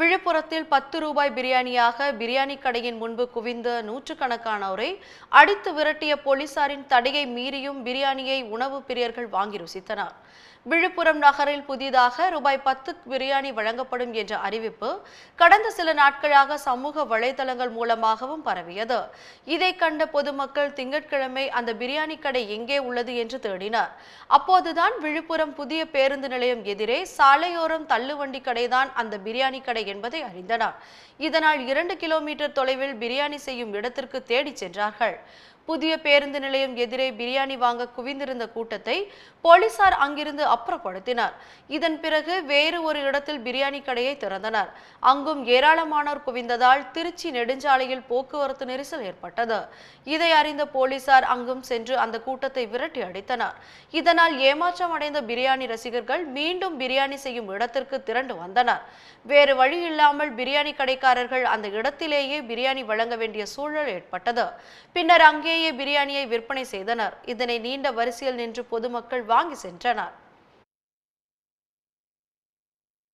விழுப்புரத்தில் பத்து ரூபாய் பிரியாணியாக பிரியாணி கடையின் முன்பு குவிந்த நூற்றுக்கணக்கானோரை அடித்து விரட்டிய போலீசாரின் தடையை மீறியும் பிரியாணியை உணவு பிரியர்கள் வாங்கி ருசித்தனர் விழுப்புரம் நகரில் புதிதாக ரூபாய் பத்து பிரியாணி வழங்கப்படும் என்ற அறிவிப்பு கடந்த சில நாட்களாக சமூக வலைதளங்கள் மூலமாகவும் பரவியது இதை கண்ட பொதுமக்கள் திங்கட்கிழமை அந்த பிரியாணி கடை எங்கே உள்ளது என்று தேடினர் அப்போதுதான் விழுப்புரம் புதிய பேருந்து நிலையம் எதிரே சாலையோரம் தள்ளுவண்டி கடைதான் அந்த பிரியாணி கடை கடற்கரை என்பதை அறிந்தனர் இதனால் இரண்டு கிலோமீட்டர் தொலைவில் பிரியாணி செய்யும் இடத்திற்கு தேடிச் சென்றார்கள் புதிய பேருந்து நிலையம் எதிரே பிரியாணி வாங்க குவிந்திருந்த கூட்டத்தை போலீசார் அங்கிருந்து அப்புறப்படுத்தினர் இதன் பிறகு வேறு ஒரு இடத்தில் பிரியாணி கடையை திறந்தனர் அங்கும் ஏராளமானோர் குவிந்ததால் திருச்சி நெடுஞ்சாலையில் போக்குவரத்து நெரிசல் ஏற்பட்டது இதை அறிந்த போலீசார் அங்கும் சென்று அந்த கூட்டத்தை விரட்டி அடித்தனர் இதனால் ஏமாற்றம் அடைந்த பிரியாணி ரசிகர்கள் மீண்டும் பிரியாணி செய்யும் இடத்திற்கு திரண்டு வந்தனர் வேறு வழி இல்லாமல் பிரியாணி கடைக்காரர்கள் அந்த இடத்திலேயே பிரியாணி வழங்க வேண்டிய சூழல் ஏற்பட்டது பின்னர் அங்கே அங்கேயே பிரியாணியை விற்பனை செய்தனர் இதனை நீண்ட வரிசையில் நின்று பொதுமக்கள் வாங்கி சென்றனர்